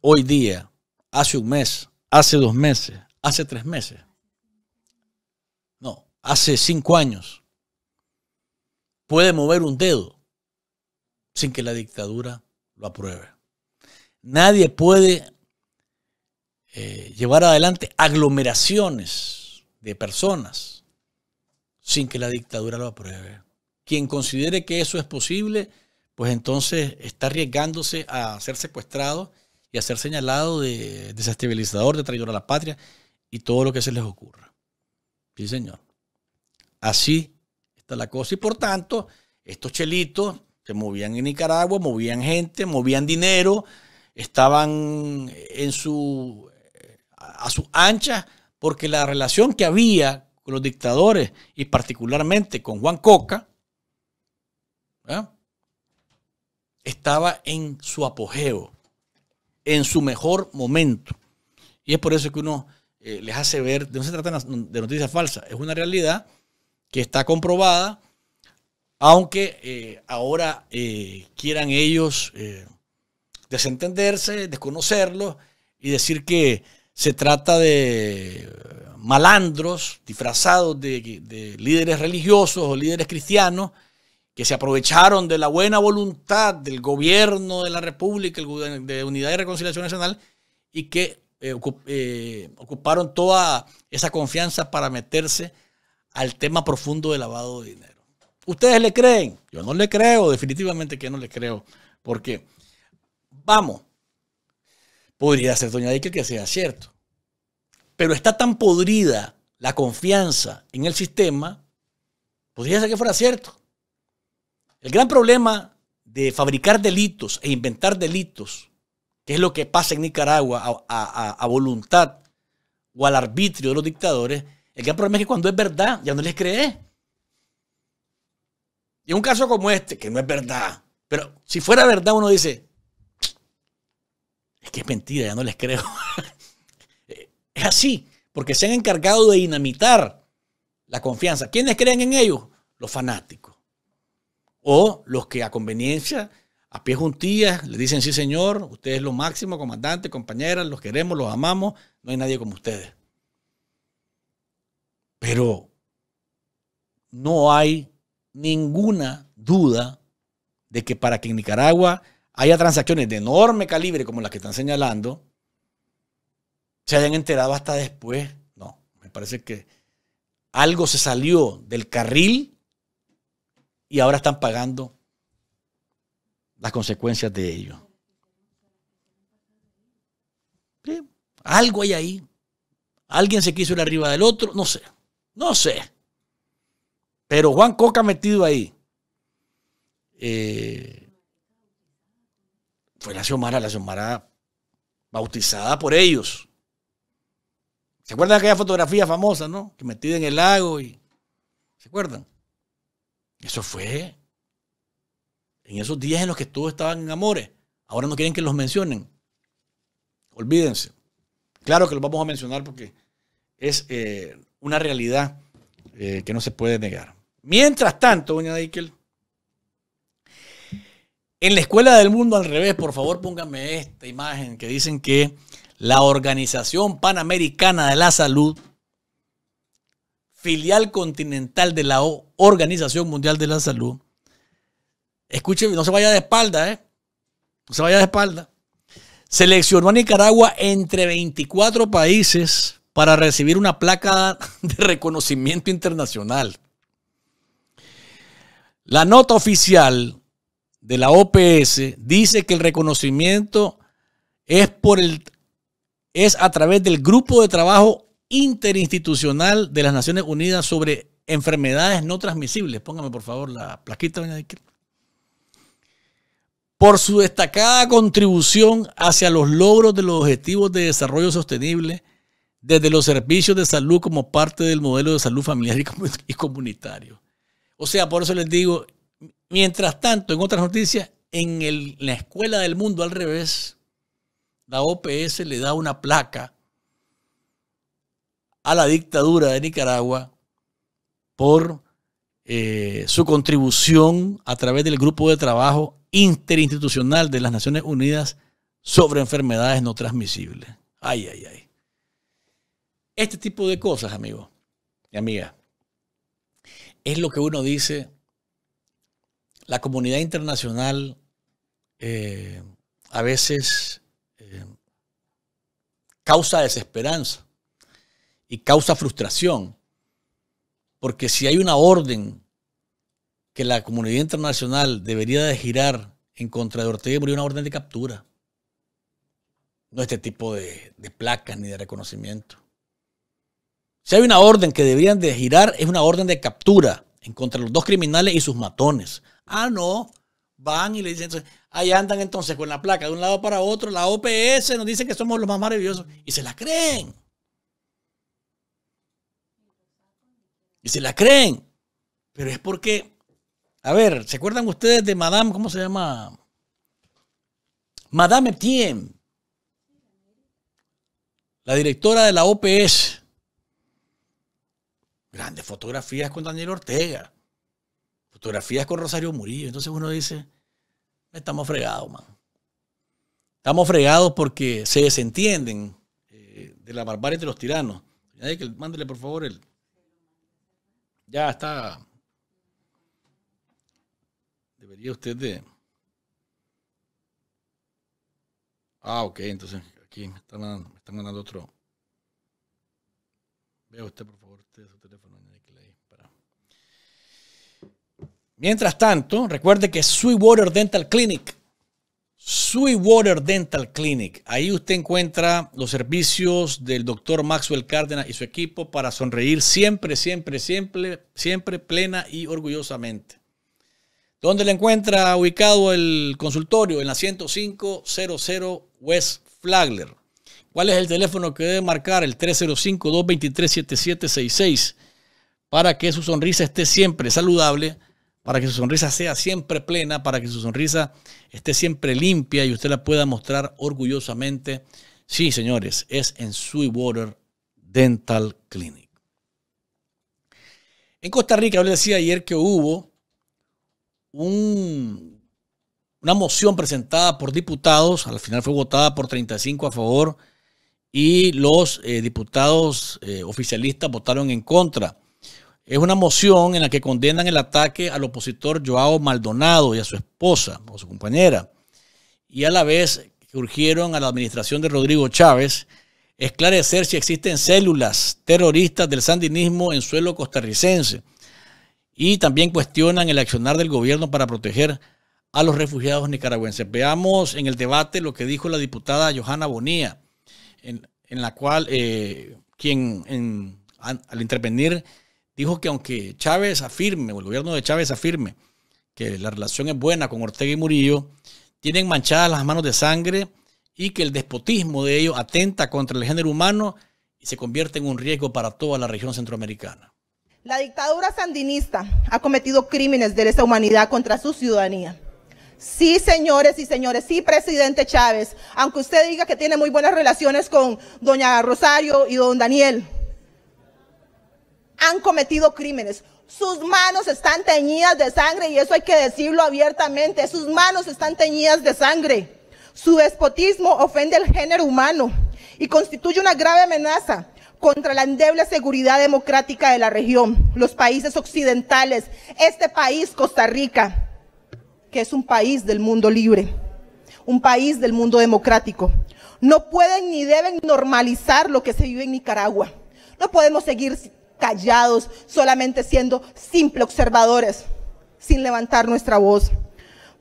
hoy día, hace un mes, hace dos meses, hace tres meses. No, hace cinco años. Puede mover un dedo sin que la dictadura lo apruebe. Nadie puede eh, llevar adelante aglomeraciones de personas sin que la dictadura lo apruebe. Quien considere que eso es posible, pues entonces está arriesgándose a ser secuestrado y a ser señalado de desestabilizador, de traidor a la patria y todo lo que se les ocurra. Sí, señor. Así está la cosa. Y por tanto, estos chelitos se movían en Nicaragua, movían gente, movían dinero, estaban en su, eh, a sus anchas, porque la relación que había con los dictadores y particularmente con Juan Coca, estaba en su apogeo, en su mejor momento. Y es por eso que uno eh, les hace ver, no se trata de noticias falsas, es una realidad que está comprobada, aunque eh, ahora eh, quieran ellos desentenderse, desconocerlo y decir que se trata de malandros disfrazados de, de líderes religiosos o líderes cristianos que se aprovecharon de la buena voluntad del gobierno de la República, de Unidad y Reconciliación Nacional, y que eh, eh, ocuparon toda esa confianza para meterse al tema profundo del lavado de dinero. ¿Ustedes le creen? Yo no le creo, definitivamente que no le creo, porque vamos, podría ser doña Dicker que sea cierto, pero está tan podrida la confianza en el sistema, podría ser que fuera cierto. El gran problema de fabricar delitos e inventar delitos qué es lo que pasa en Nicaragua a, voluntad o al arbitrio de los dictadores, el gran problema es que cuando es verdad ya no les cree. Y en un caso como este, que no es verdad, pero si fuera verdad uno dice, es que es mentira, ya no les creo. Eh, es así, porque se han encargado de dinamitar la confianza. ¿Quiénes creen en ellos? Los fanáticos. O los que a conveniencia a pie juntillas, le dicen, sí señor, usted es lo máximo, comandante, compañera, los queremos, los amamos, no hay nadie como ustedes. Pero no hay ninguna duda de que para que en Nicaragua haya transacciones de enorme calibre como las que están señalando, se hayan enterado hasta después. No, me parece que algo se salió del carril y ahora están pagando las consecuencias de ello. Algo hay ahí. Alguien se quiso ir arriba del otro, no sé. No sé. Pero Juan Coca metido ahí. Eh, fue la Xiomara, la Xiomara bautizada por ellos. ¿Se acuerdan de aquella fotografía famosa, no? Que metida en el lago y. ¿Se acuerdan? Eso fue en esos días en los que todos estaban en amores, ahora no quieren que los mencionen. Olvídense. Claro que los vamos a mencionar porque es eh, una realidad eh, que no se puede negar. Mientras tanto, doña Daikel, en la escuela del mundo al revés, por favor pónganme esta imagen que dicen que la Organización Panamericana de la Salud, filial continental de la Organización Mundial de la Salud, Escuche, no se vaya de espalda, ¿eh? No se vaya de espalda. Seleccionó a Nicaragua entre 24 países para recibir una placa de reconocimiento internacional. La nota oficial de la OPS dice que el reconocimiento es, por es a través del grupo de trabajo interinstitucional de las Naciones Unidas sobre enfermedades no transmisibles. Póngame por favor la plaquita, doña por su destacada contribución hacia los logros de los Objetivos de Desarrollo Sostenible desde los servicios de salud como parte del modelo de salud familiar y comunitario. O sea, por eso les digo, mientras tanto, en otras noticias, en la escuela del mundo al revés, la OPS le da una placa a la dictadura de Nicaragua por eh, su contribución a través del grupo de trabajo Interinstitucional de las Naciones Unidas sobre Enfermedades No Transmisibles. Ay, ay, ay. Este tipo de cosas, amigos y amigas, es lo que uno dice, la comunidad internacional eh, a veces eh, causa desesperanza y causa frustración, porque si hay una orden que la comunidad internacional debería de girar en contra de Ortega y una orden de captura. No este tipo de, placas ni de reconocimiento. Si hay una orden que deberían de girar, es una orden de captura en contra de los dos criminales y sus matones. Ah, no. Van y le dicen, ahí andan entonces con la placa de un lado para otro. La OPS nos dice que somos los más maravillosos. Y se la creen. Y se la creen. Pero es porque a ver, ¿se acuerdan ustedes de Madame, cómo se llama? Madame Etienne, la directora de la OPS. Grandes fotografías con Daniel Ortega, fotografías con Rosario Murillo. Entonces uno dice, estamos fregados, man. Estamos fregados porque se desentienden eh, de la barbarie de los tiranos. Nadie que mándele por favor el... Ya está y usted de... Ah, ok, entonces aquí me están mandando, están otro. usted, por favor, usted su teléfono Mientras tanto, recuerde que Sweetwater Dental Clinic. Sweetwater Dental Clinic. Ahí usted encuentra los servicios del doctor Maxwell Cárdenas y su equipo para sonreír siempre, siempre, siempre, siempre plena y orgullosamente. ¿Dónde le encuentra ubicado el consultorio? En la 105-00 West Flagler. ¿Cuál es el teléfono que debe marcar? El 305-223-7766 para que su sonrisa esté siempre saludable, para que su sonrisa sea siempre plena, para que su sonrisa esté siempre limpia y usted la pueda mostrar orgullosamente. Sí, señores, es en Sweetwater Dental Clinic. En Costa Rica, yo les decía ayer que hubo una moción presentada por diputados, al final fue votada por 35 a favor y los eh, diputados eh, oficialistas votaron en contra. Es una moción en la que condenan el ataque al opositor Joao Maldonado y a su esposa o su compañera, y a la vez urgieron a la administración de Rodrigo Chávez esclarecer si existen células terroristas del sandinismo en suelo costarricense y también cuestionan el accionar del gobierno para proteger a los refugiados nicaragüenses. Veamos en el debate lo que dijo la diputada Johanna Bonía, en, la cual eh, quien al intervenir dijo que aunque Chávez afirme, o el gobierno de Chávez afirme, que la relación es buena con Ortega y Murillo, tienen manchadas las manos de sangre y que el despotismo de ellos atenta contra el género humano y se convierte en un riesgo para toda la región centroamericana. La dictadura sandinista ha cometido crímenes de lesa humanidad contra su ciudadanía. Sí, señores y señores, sí, presidente Chávez, aunque usted diga que tiene muy buenas relaciones con doña Rosario y don Daniel, han cometido crímenes. Sus manos están teñidas de sangre y eso hay que decirlo abiertamente. Sus manos están teñidas de sangre. Su despotismo ofende el género humano y constituye una grave amenaza contra la endeble seguridad democrática de la región, los países occidentales, este país, Costa Rica, que es un país del mundo libre, un país del mundo democrático. No pueden ni deben normalizar lo que se vive en Nicaragua. No podemos seguir callados, solamente siendo simples observadores, sin levantar nuestra voz.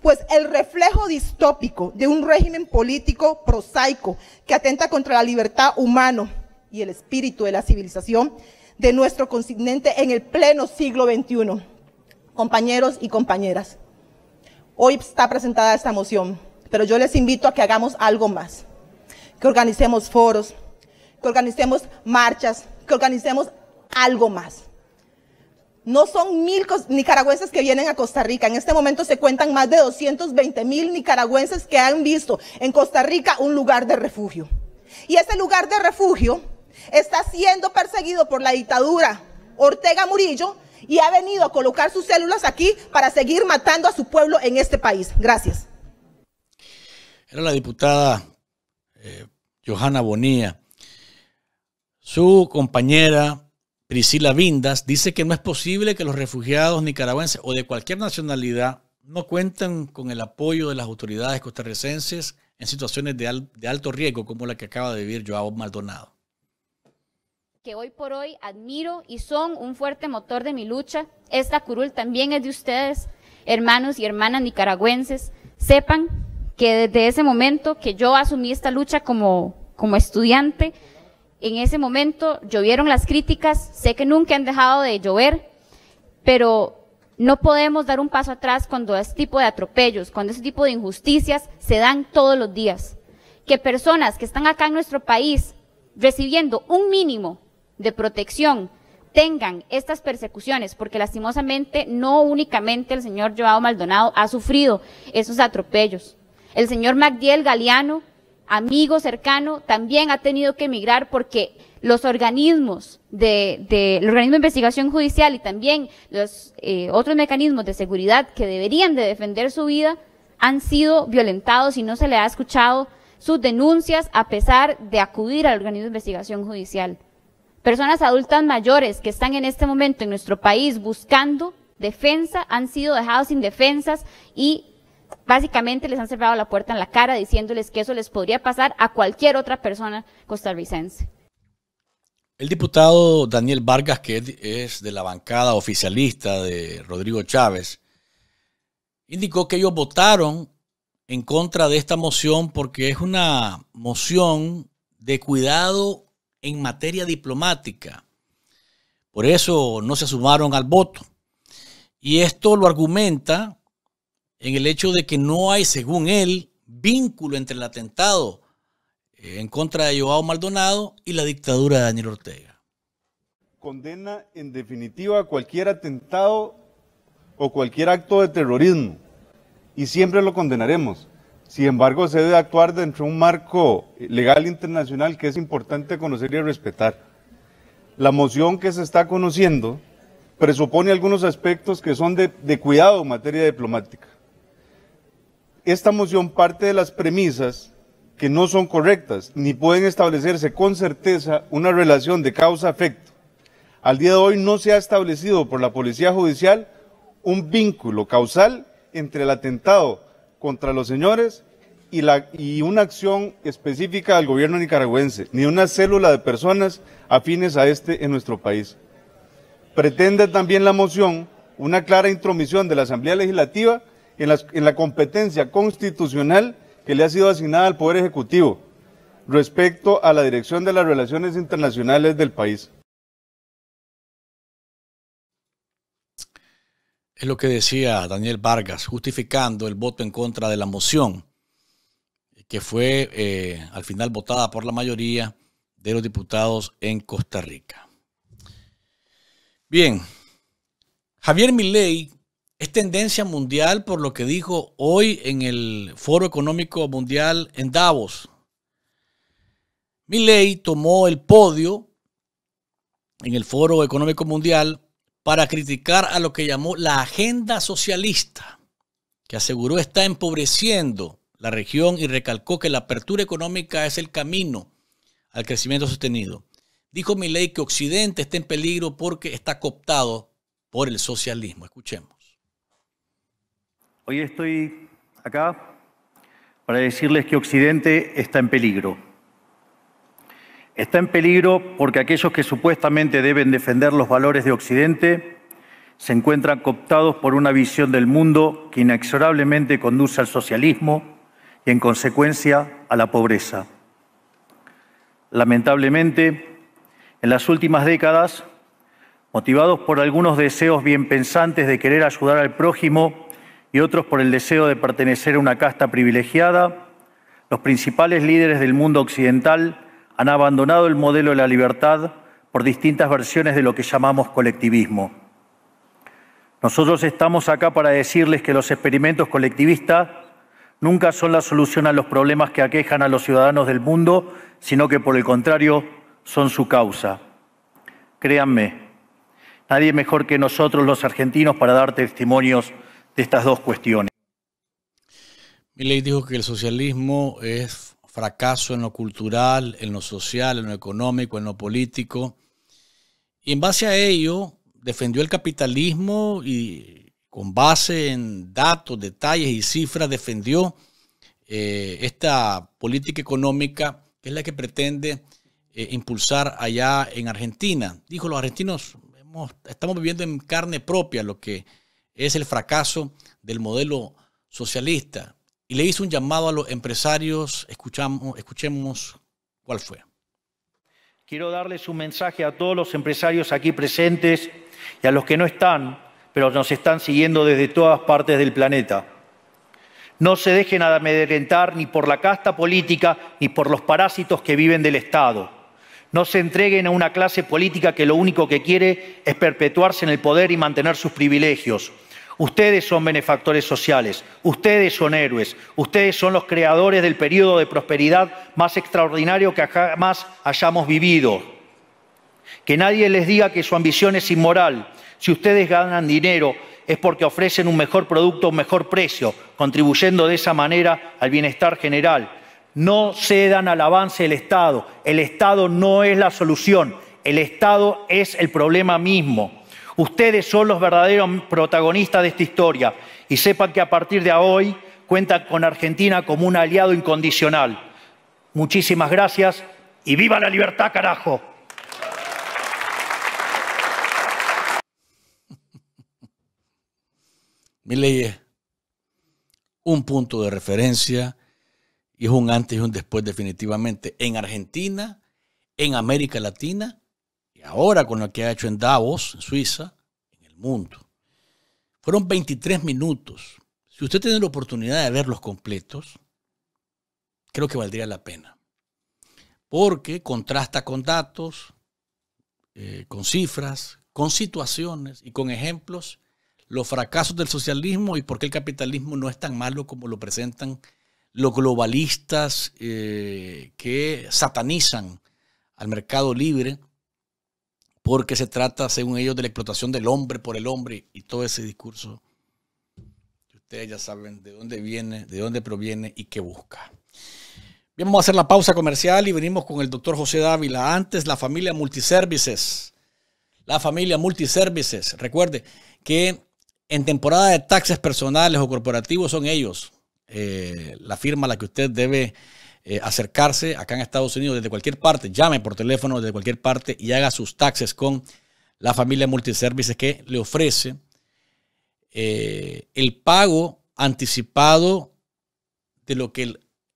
Pues el reflejo distópico de un régimen político prosaico que atenta contra la libertad humana y el espíritu de la civilización de nuestro continente en el pleno siglo XXI. Compañeros y compañeras, hoy está presentada esta moción, pero yo les invito a que hagamos algo más, que organicemos foros, que organicemos marchas, que organicemos algo más. No son mil nicaragüenses que vienen a Costa Rica. En este momento se cuentan más de 220 mil nicaragüenses que han visto en Costa Rica un lugar de refugio. Y ese lugar de refugio está siendo perseguido por la dictadura Ortega Murillo y ha venido a colocar sus células aquí para seguir matando a su pueblo en este país. Gracias. Era la diputada eh, Johanna Bonía. Su compañera Priscila Vindas dice que no es posible que los refugiados nicaragüenses o de cualquier nacionalidad no cuenten con el apoyo de las autoridades costarricenses en situaciones de alto riesgo como la que acaba de vivir Joao Maldonado que hoy por hoy admiro y son un fuerte motor de mi lucha. Esta curul también es de ustedes, hermanos y hermanas nicaragüenses. Sepan que desde ese momento que yo asumí esta lucha como, como estudiante, en ese momento llovieron las críticas, sé que nunca han dejado de llover, pero no podemos dar un paso atrás cuando ese tipo de atropellos, cuando ese tipo de injusticias se dan todos los días. Que personas que están acá en nuestro país recibiendo un mínimo de protección tengan estas persecuciones, porque lastimosamente no únicamente el señor Joao Maldonado ha sufrido esos atropellos. El señor Magdiel Galeano, amigo cercano, también ha tenido que emigrar porque los organismos de, el organismo de investigación judicial y también los eh, otros mecanismos de seguridad que deberían de defender su vida han sido violentados y no se le ha escuchado sus denuncias a pesar de acudir al organismo de investigación judicial. Personas adultas mayores que están en este momento en nuestro país buscando defensa han sido dejados sin defensas y básicamente les han cerrado la puerta en la cara diciéndoles que eso les podría pasar a cualquier otra persona costarricense. El diputado Daniel Vargas, que es de la bancada oficialista de Rodrigo Chávez, indicó que ellos votaron en contra de esta moción porque es una moción de cuidado en materia diplomática. Por eso no se sumaron al voto. Y esto lo argumenta en el hecho de que no hay, según él, vínculo entre el atentado eh, en contra de Joao Maldonado y la dictadura de Daniel Ortega. Condena en definitiva cualquier atentado o cualquier acto de terrorismo y siempre lo condenaremos. Sin embargo, se debe actuar dentro de un marco legal internacional que es importante conocer y respetar. La moción que se está conociendo presupone algunos aspectos que son de, cuidado en materia diplomática. Esta moción parte de las premisas que no son correctas, ni pueden establecerse con certeza una relación de causa-efecto. Al día de hoy no se ha establecido por la Policía Judicial un vínculo causal entre el atentado contra los señores y, la, y una acción específica del gobierno nicaragüense, ni una célula de personas afines a este en nuestro país. Pretende también la moción una clara intromisión de la Asamblea Legislativa en la competencia constitucional que le ha sido asignada al Poder Ejecutivo respecto a la dirección de las relaciones internacionales del país. Es lo que decía Daniel Vargas, justificando el voto en contra de la moción, que fue eh, al final votada por la mayoría de los diputados en Costa Rica. Bien, Javier Milei es tendencia mundial por lo que dijo hoy en el Foro Económico Mundial en Davos. Milei tomó el podio en el Foro Económico Mundial para criticar a lo que llamó la agenda socialista, que aseguró está empobreciendo la región y recalcó que la apertura económica es el camino al crecimiento sostenido. Dijo Milei que Occidente está en peligro porque está cooptado por el socialismo. Escuchemos. Hoy estoy acá para decirles que Occidente está en peligro Está en peligro porque aquellos que supuestamente deben defender los valores de Occidente se encuentran cooptados por una visión del mundo que inexorablemente conduce al socialismo y, en consecuencia, a la pobreza. Lamentablemente, en las últimas décadas, motivados por algunos deseos bien pensantes de querer ayudar al prójimo y otros por el deseo de pertenecer a una casta privilegiada, los principales líderes del mundo occidental han abandonado el modelo de la libertad por distintas versiones de lo que llamamos colectivismo. Nosotros estamos acá para decirles que los experimentos colectivistas nunca son la solución a los problemas que aquejan a los ciudadanos del mundo, sino que por el contrario son su causa. Créanme, nadie mejor que nosotros los argentinos para dar testimonios de estas dos cuestiones. ley dijo que el socialismo es fracaso en lo cultural, en lo social, en lo económico, en lo político. Y en base a ello, defendió el capitalismo y con base en datos, detalles y cifras, defendió eh, esta política económica que es la que pretende eh, impulsar allá en Argentina. Dijo, los argentinos estamos viviendo en carne propia lo que es el fracaso del modelo socialista y le hizo un llamado a los empresarios. Escuchamos, escuchemos cuál fue. Quiero darles un mensaje a todos los empresarios aquí presentes y a los que no están, pero nos están siguiendo desde todas partes del planeta. No se dejen amedrentar ni por la casta política ni por los parásitos que viven del Estado. No se entreguen a una clase política que lo único que quiere es perpetuarse en el poder y mantener sus privilegios. Ustedes son benefactores sociales, ustedes son héroes, ustedes son los creadores del periodo de prosperidad más extraordinario que jamás hayamos vivido. Que nadie les diga que su ambición es inmoral. Si ustedes ganan dinero es porque ofrecen un mejor producto a un mejor precio, contribuyendo de esa manera al bienestar general. No cedan al avance del Estado. El Estado no es la solución. El Estado es el problema mismo. Ustedes son los verdaderos protagonistas de esta historia y sepan que a partir de hoy cuentan con Argentina como un aliado incondicional. Muchísimas gracias y viva la libertad, carajo. leyes. un punto de referencia y es un antes y un después definitivamente en Argentina, en América Latina y ahora con lo que ha hecho en Davos, en Suiza, en el mundo. Fueron 23 minutos. Si usted tiene la oportunidad de verlos completos, creo que valdría la pena. Porque contrasta con datos, eh, con cifras, con situaciones y con ejemplos los fracasos del socialismo y por qué el capitalismo no es tan malo como lo presentan los globalistas eh, que satanizan al mercado libre porque se trata, según ellos, de la explotación del hombre por el hombre y todo ese discurso. Ustedes ya saben de dónde viene, de dónde proviene y qué busca. Bien, vamos a hacer la pausa comercial y venimos con el doctor José Dávila. Antes, la familia Multiservices. La familia Multiservices. Recuerde que en temporada de taxes personales o corporativos son ellos eh, la firma la que usted debe eh, acercarse acá en Estados Unidos desde cualquier parte, llame por teléfono desde cualquier parte y haga sus taxes con la familia Multiservices que le ofrece eh, el pago anticipado de lo que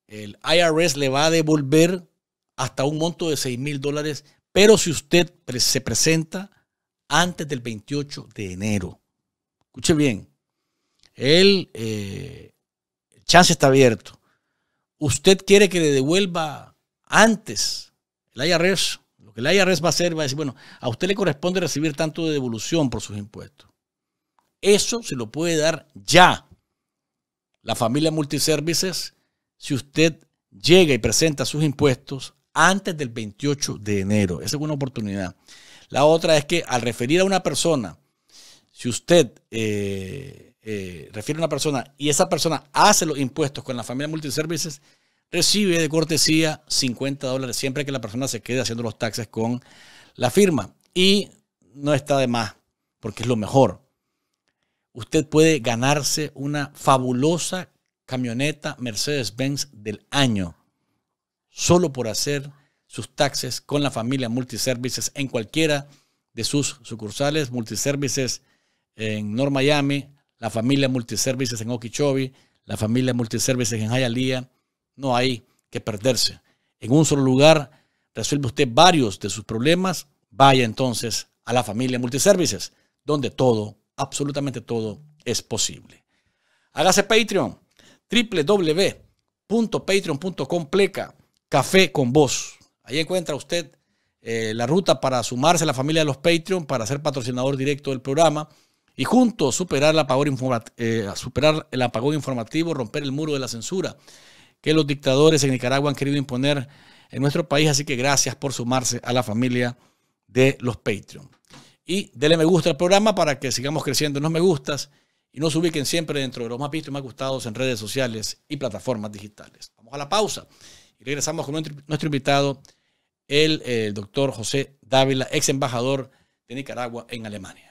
el, IRS le va a devolver hasta un monto de 6 mil dólares, pero si usted se presenta antes del 28 de enero. Escuche bien, el eh, chance está abierto usted quiere que le devuelva antes el IRS, lo que el IRS va a hacer, va a decir, bueno, a usted le corresponde recibir tanto de devolución por sus impuestos. Eso se lo puede dar ya la familia Multiservices si usted llega y presenta sus impuestos antes del 28 de enero. Esa es una oportunidad. La otra es que al referir a una persona, si usted eh, eh, refiere a una persona y esa persona hace los impuestos con la familia multiservices, recibe de cortesía 50 dólares siempre que la persona se quede haciendo los taxes con la firma. Y no está de más, porque es lo mejor. Usted puede ganarse una fabulosa camioneta Mercedes-Benz del año solo por hacer sus taxes con la familia Multiservices en cualquiera de sus sucursales, Multiservices en North Miami, la familia Multiservices en Okeechobee, la familia Multiservices en Hialeah. No hay que perderse. En un solo lugar resuelve usted varios de sus problemas. Vaya entonces a la familia Multiservices, donde todo, absolutamente todo, es posible. Hágase Patreon, www.patreon.com café con voz. Ahí encuentra usted eh, la ruta para sumarse a la familia de los Patreon, para ser patrocinador directo del programa y juntos superar el, apagón eh, superar el informativo, romper el muro de la censura que los dictadores en Nicaragua han querido imponer en nuestro país. Así que gracias por sumarse a la familia de los Patreon. Y denle me gusta al programa para que sigamos creciendo en los me gustas y nos ubiquen siempre dentro de los más vistos y más gustados en redes sociales y plataformas digitales. Vamos a la pausa y regresamos con nuestro invitado, el doctor José Dávila, ex embajador de Nicaragua en Alemania.